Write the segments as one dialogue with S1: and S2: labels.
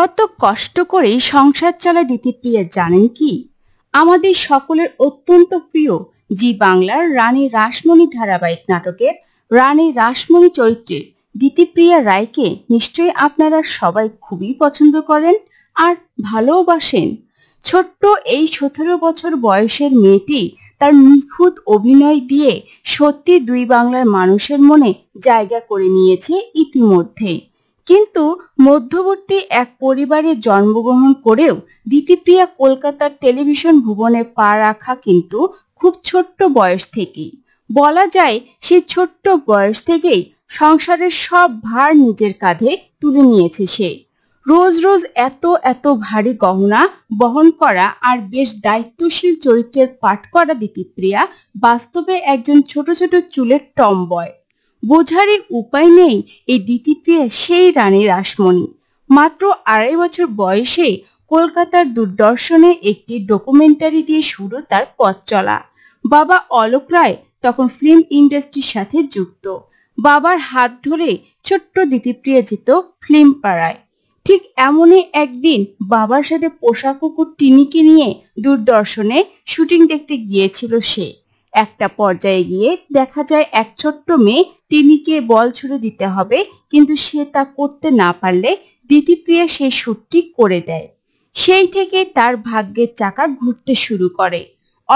S1: কত কষ্ট করে সংসার চালায় দিতিপ্রিয়া জানেন কি আমাদের সকলের অত্যন্ত প্রিয় জি বাংলার রানী রাসমণি ধারাবাহিক নাটকের রানী রাসমণি চরিত্রের দিতিপ্রিয়া রায়কে নিশ্চয়ই আপনারা সবাই খুবই পছন্দ করেন আর ভালোবাসেন ছোট্ট এই সতেরো বছর বয়সের মেয়েটি তার নিখুঁত অভিনয় দিয়ে সত্যি দুই বাংলার মানুষের মনে জায়গা করে নিয়েছে ইতিমধ্যে কিন্তু মধ্যবর্তী এক পরিবারে জন্মগ্রহণ করেও দিতিপ্রিয়া কলকাতার টেলিভিশন ভুবনে পা রাখা কিন্তু খুব ছোট্ট বয়স থেকেই বলা যায় সে ছোট্ট বয়স থেকেই সংসারের সব ভার নিজের কাঁধে তুলে নিয়েছে সে রোজ রোজ এত এত ভারী গহনা বহন করা আর বেশ দায়িত্বশীল চরিত্রের পাঠ করা দিতিপ্রিয়া বাস্তবে একজন ছোট ছোট চুলের টম্বয় বোঝারই উপায় নেই এই দ্বিতীপ্রিয়া সেই রানী রাসমণি মাত্র আড়াই বছর বয়সে কলকাতার দূরদর্শনে একটি ডকুমেন্টারি দিয়ে শুরু তার পথ চলা বাবা অলোক রায় তখন ফিল্ম ইন্ডাস্ট্রির সাথে যুক্ত বাবার হাত ধরে ছোট্ট দ্বিতীপ্রিয়া যেত ফিল্ম পাড়ায় ঠিক এমনই একদিন বাবার সাথে পোষা কুকুর টিনিকে নিয়ে দূরদর্শনে শুটিং দেখতে গিয়েছিল সে একটা পর্যায়ে গিয়ে দেখা যায় এক ছোট্ট মেয়ে টিনিকে বল ছুড়ে দিতে হবে কিন্তু সে তা করতে না পারলে দিতিপ্রিয়া সেই শুটটি করে দেয় সেই থেকে তার ভাগ্যের চাকা ঘুরতে শুরু করে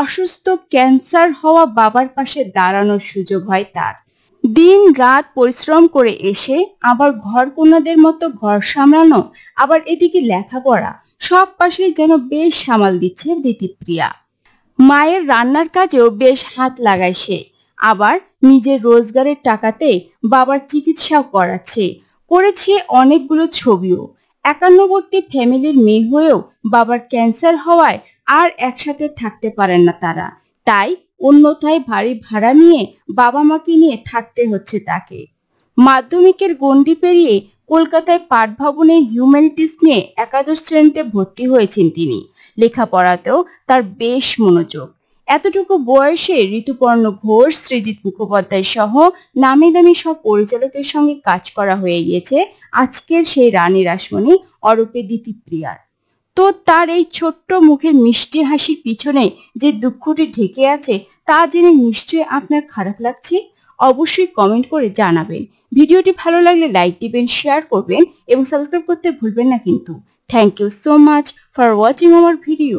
S1: অসুস্থ ক্যান্সার হওয়া বাবার পাশে দাঁড়ানোর সুযোগ হয় তার দিন রাত পরিশ্রম করে এসে আবার ঘর কন্যাদের মতো ঘর সামলানো আবার এদিকে লেখাপড়া সব পাশেই যেন বেশ সামাল দিচ্ছে দিতিপ্রিয়া মায়ের রান্নার কাজেও বেশ হাত লাগায় সে আবার নিজের রোজগারের টাকাতে বাবার চিকিৎসাও করাচ্ছে করেছে অনেকগুলো ছবিও একান্নবর্তী ফ্যামিলির মেয়ে হয়েও বাবার ক্যান্সার হওয়ায় আর একসাথে থাকতে পারেন না তারা তাই অন্যথায় ভারী ভাড়া নিয়ে বাবা মাকে নিয়ে থাকতে হচ্ছে তাকে মাধ্যমিকের গণ্ডি পেরিয়ে কলকাতায় পাঠভবনে হিউম্যানিটিস নিয়ে একাদশ শ্রেণীতে ভর্তি হয়েছেন তিনি লেখাপড়াতেও তার বেশ মনোযোগ এতটুকু বয়সে ঋতুপর্ণ ঘোষ সৃজিত মুখোপাধ্যায় সহ নামি দামি সব পরিচালকের সঙ্গে কাজ করা হয়ে গিয়েছে আজকের সেই রানী রাসমণি অরূপে দিতিপ্রিয়ার তো তার এই ছোট্ট মুখের মিষ্টি হাসির পিছনে যে দুঃখটি ঢেকে আছে তা জেনে নিশ্চয়ই আপনার খারাপ লাগছে অবশ্যই কমেন্ট করে জানাবেন ভিডিওটি ভালো লাগলে লাইক দিবেন শেয়ার করবেন এবং সাবস্ক্রাইব করতে ভুলবেন না কিন্তু thank you so much for watching আমার ভিডিও